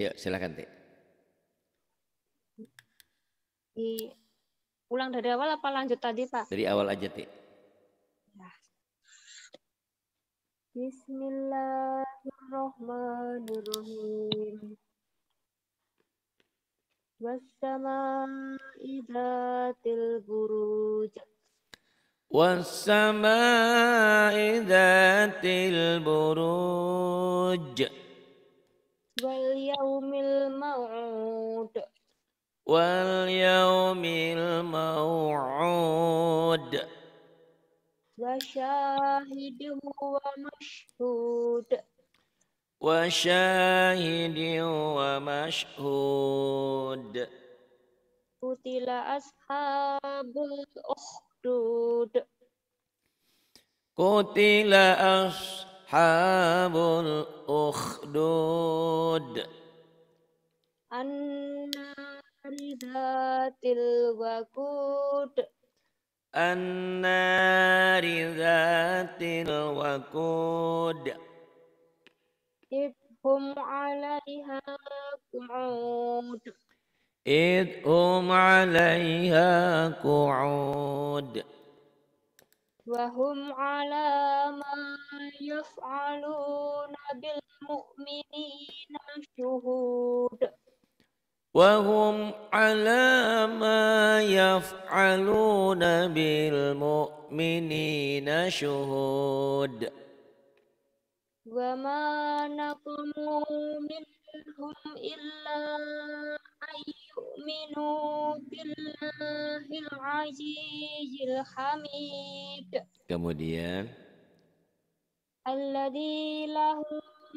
Ya, silakan, Teh. Di ulang dari awal apa lanjut tadi, Pak? Dari awal aja, Teh. Ya. Bismillahirrahmanirrahim. Wassama'i dhatil buruj. Wassama'i dhatil buruj. Wassama'i واليوم الموعود واليوم الموعود وشاهد ومشهود وشاهد ومشهود قتل أصحاب الأخدود قتل أصحاب أصحاب الأخدود النار ذات الوقود النار ذات الوقود إذ هم عليها قعود إذ هم عليها قعود وهم على ما يفعلون بالمؤمنين شهود وهم على ما يفعلون بالمؤمنين شهود وما نقموا منهم إلا أن azizil hamid. Kemudian alladzi lahu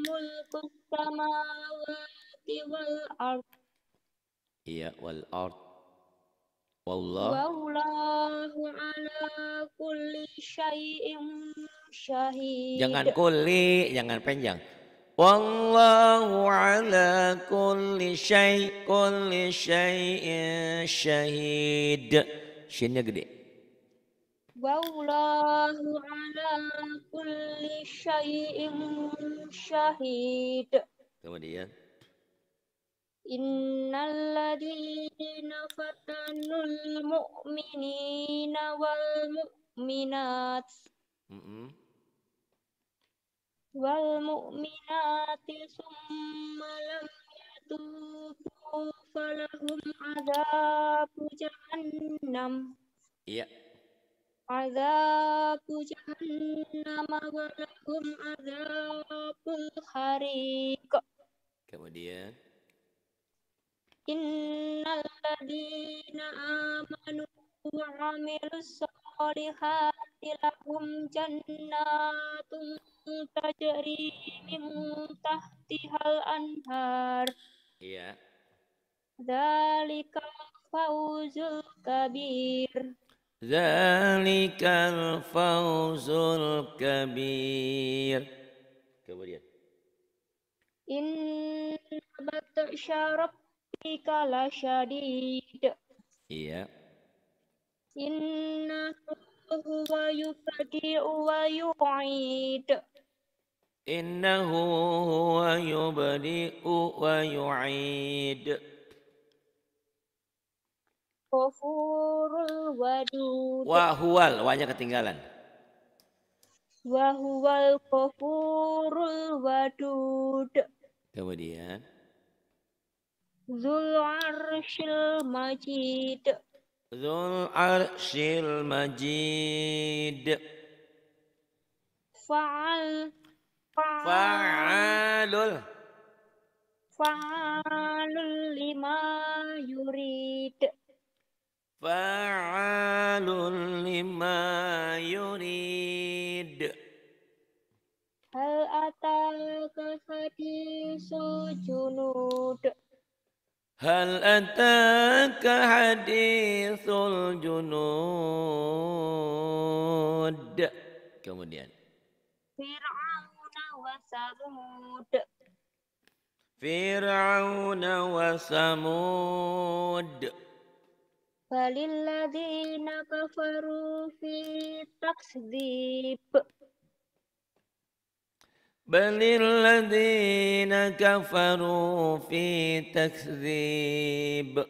mulku samawati wal Iya wal ard. Wallahu ala kulli syai'in Jangan kuli, jangan panjang. Wallahu ala syahid. Shinnya gede. Wallahu ala kulli syahid. Kemudian Innalladzina fatanul mu'minina wal mu'minat. Mm -hmm wal mu'minati summa lam yatubu falahum azabu jahannam iya Azabu jahannam walahum azabu hariq Kemudian Innal ladina amanu wa amilus الصالحات لهم جنات تجري من تحتها الأنهار Iya. Zalikal fauzul kabir. Zalikal fauzul kabir. Kemudian. Inna batasya la syadid. Iya. Inna huwa yubadi'u wa yu'id. Innahu huwa yubadi'u wa yu'id. Ghafurul wadud. Wahual, wanya ketinggalan. Wahual kafurul wadud. Kemudian. Zul arshil majid. Zul arshil majid. Fa'al. Fa'alul. Fa'alul lima yurid. Fa'alul lima yurid. Hal ataka hadisu junud. هل أتاك حديث الجنود kemudian فرعون وثمود فرعون وثمود فللذين كفروا في تكذيب بل الذين كفروا في تكذيب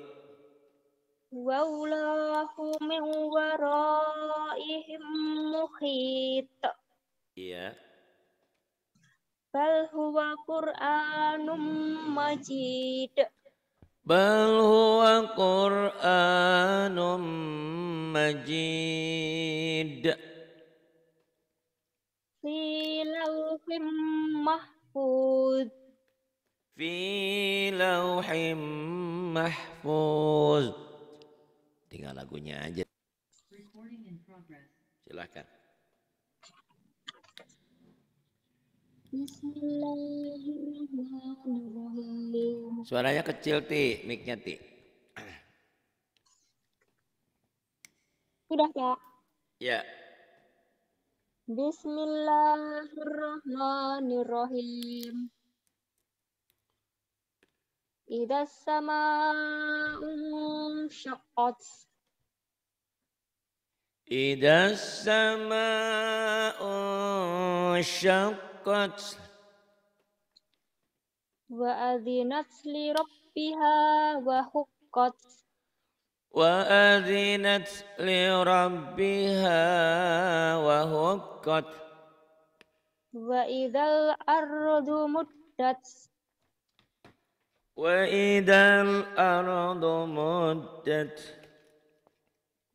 والله من ورائهم محيط yeah. بل هو قرآن مجيد بل هو قرآن مجيد في لوح محفوظ Fi lauhim mahfuz. Tinggal lagunya aja. Silahkan. Suaranya kecil, Ti. Mic-nya, Ti. Sudah, Pak. Ya. Bismillahirrahmanirrahim. إذا السماء انشقت إذا السماء انشقت وأذنت لربها وحقت وأذنت لربها وهقت وإذا الأرض مدت وإذا الأرض مدت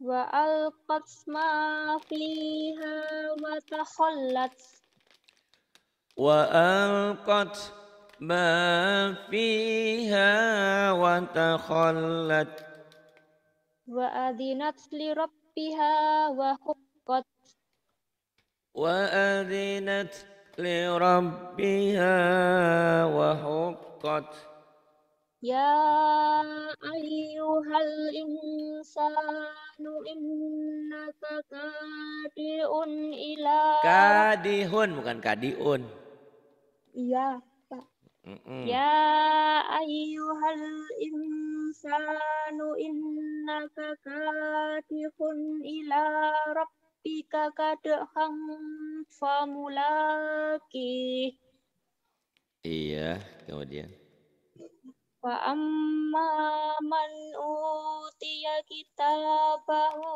وألقت ما فيها وتخلت وألقت ما فيها وتخلت wa adinat li rabbiha wa huqqat wa adinat li rabbiha wa huqqat ya ayyuhal insanu innaka kadiun ila kadihun bukan kadiun iya Mm -mm. Ya ayyuhal insanu in innaka kadihun ila rabbika kadhan famulaki. Iya, kemudian. Wa amma man utiya kitabahu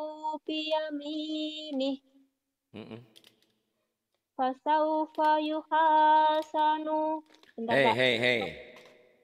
biyaminih. Mm -mm. Fasaufa yuhasanu. Hei, hei, hei.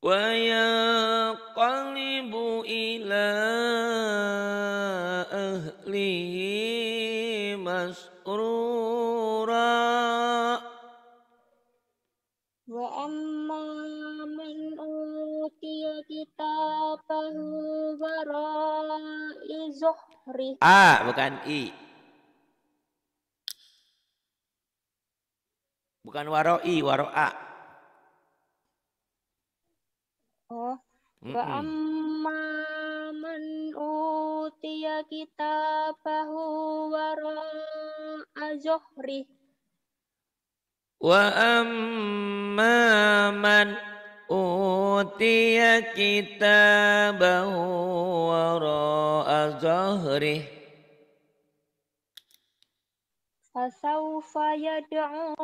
وينقلب إلى أهله مسرورا وأما من bukan I bukan waroi waroa Wa amma man utiya kitabahu wara zuhri. Wa amma man utiya kitabahu wara'a zuhri. Fasaufa yad'u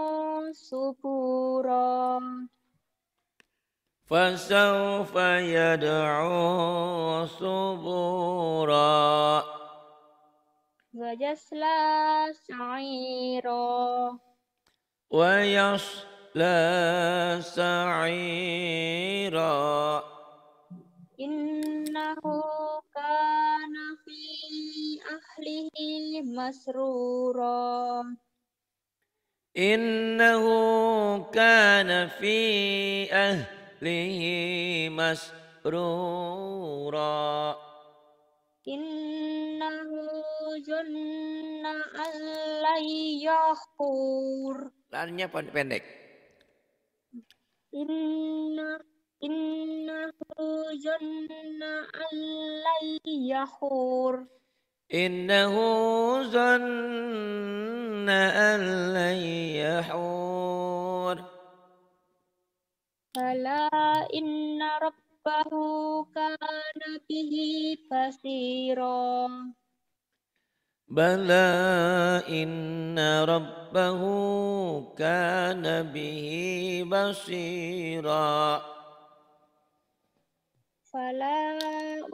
suburan. فسوف يدعو صبورا ويصلى سعيرا ويصلى سعيرا إنه كان في أهله مسرورا إنه كان في أهله lihi masrura innahu junna أن يحور Larinya pendek. Inna innahu janna allai yahur. Innahu zanna allai yahur. Bala inna rabbahu kana bihi basira. Bala inna rabbahu kana bihi basira. Fala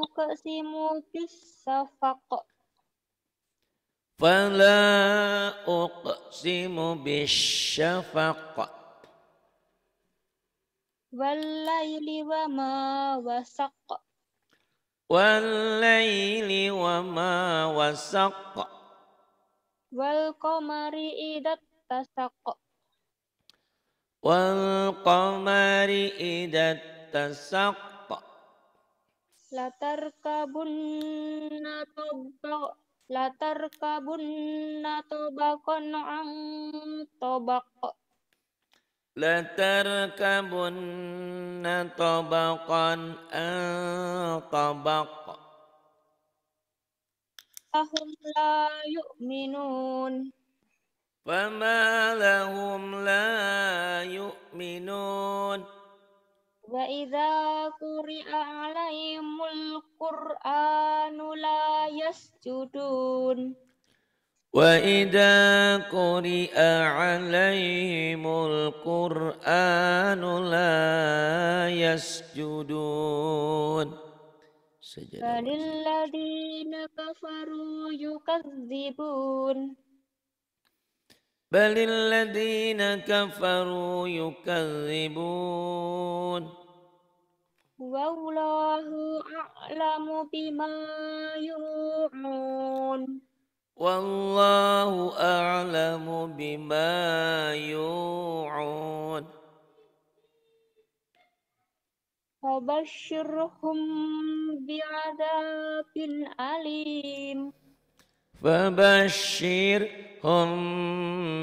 uqsimu bis safaq. Fala uqsimu bis syafaq. Wallayli wa ma wasaq. Wallayli wa ma wasaq. Wal qamari idat tasaq. Wal qamari idat tasaq. Latar kabunna tobak. Latar kabunna tobakon ang tobakok لتركبن طبقا عن طبق فهم لا يؤمنون فما لهم لا يؤمنون وإذا قرئ عليهم القرآن لا يسجدون وإذا قرئ عليهم القرآن لا يسجدون بل الذين كفروا يكذبون بل الذين كفروا يكذبون والله أعلم بما يوعون والله أعلم بما يوعون فبشرهم بعذاب أليم فبشرهم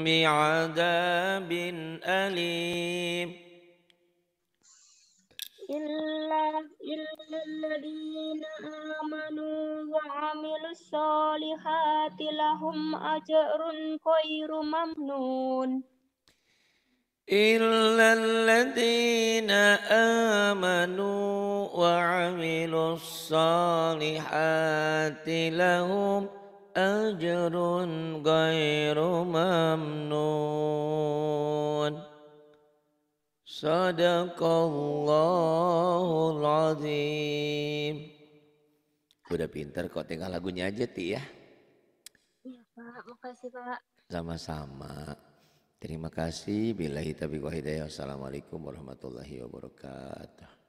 بعذاب أليم إلا الذين آمنوا وعملوا الصالحات لهم أجر غير ممنون إلا الذين آمنوا وعملوا الصالحات لهم أجر غير ممنون Sadaqallahul azim. Udah pinter kok tinggal lagunya aja Ti ya. Iya Pak, makasih Pak. Sama-sama. Terima kasih. Bila hitabi wa hidayah. Assalamualaikum warahmatullahi wabarakatuh.